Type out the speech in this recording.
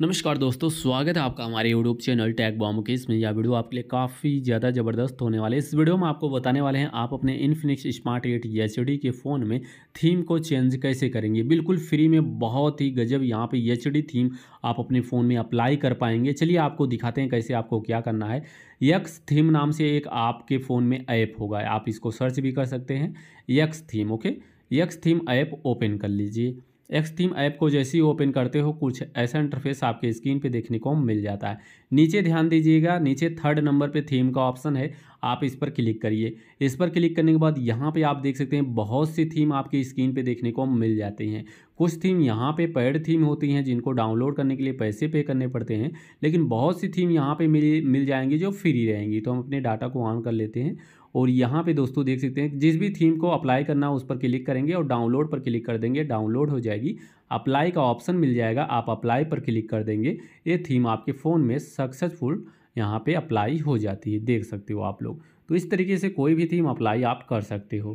नमस्कार दोस्तों स्वागत है आपका हमारे यूट्यूब चैनल टैग बॉम्ब के इसमें यह वीडियो आपके लिए काफ़ी ज़्यादा ज़बरदस्त होने वाले इस वीडियो में आपको बताने वाले हैं आप अपने इनफिनिक्स स्मार्ट एट एच के फ़ोन में थीम को चेंज कैसे करेंगे बिल्कुल फ्री में बहुत ही गजब यहाँ पे एच थीम आप अपने फ़ोन में अप्लाई कर पाएंगे चलिए आपको दिखाते हैं कैसे आपको क्या करना है यक्स थीम नाम से एक आपके फ़ोन में ऐप होगा आप इसको सर्च भी कर सकते हैं यक्स थीम ओके यक्स थीम ऐप ओपन कर लीजिए एक्स थीम ऐप को जैसे ही ओपन करते हो कुछ ऐसा इंटरफेस आपके स्क्रीन पे देखने को मिल जाता है नीचे ध्यान दीजिएगा नीचे थर्ड नंबर पे थीम का ऑप्शन है आप इस पर क्लिक करिए इस पर क्लिक करने के बाद यहाँ पे आप देख सकते हैं बहुत सी थीम आपकी स्क्रीन पे देखने को मिल जाती हैं कुछ थीम यहाँ पे पेड थीम होती हैं जिनको डाउनलोड करने के लिए पैसे पे करने पड़ते हैं लेकिन बहुत सी थीम यहाँ पर मिल मिल जाएंगी जो फ्री रहेंगी तो हम अपने डाटा को ऑन कर लेते हैं और यहाँ पे दोस्तों देख सकते हैं जिस भी थीम को अप्लाई करना उस पर क्लिक करेंगे और डाउनलोड पर क्लिक कर देंगे डाउनलोड हो जाएगी अप्लाई का ऑप्शन मिल जाएगा आप अप्लाई पर क्लिक कर देंगे ये थीम आपके फ़ोन में सक्सेसफुल यहाँ पर अप्लाई हो जाती है देख सकते हो आप लोग तो इस तरीके से कोई भी थीम अप्लाई आप कर सकते हो